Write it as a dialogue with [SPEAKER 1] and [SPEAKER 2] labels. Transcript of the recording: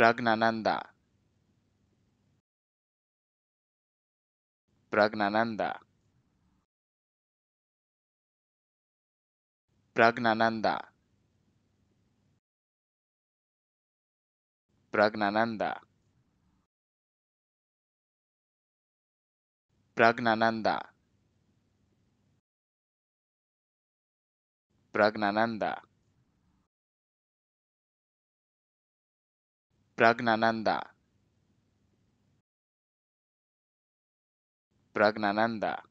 [SPEAKER 1] Pragnananda. Pragnananda. Pragnananda. Pragnananda. Pragnananda. Pragnananda. Pragnananda Pragnananda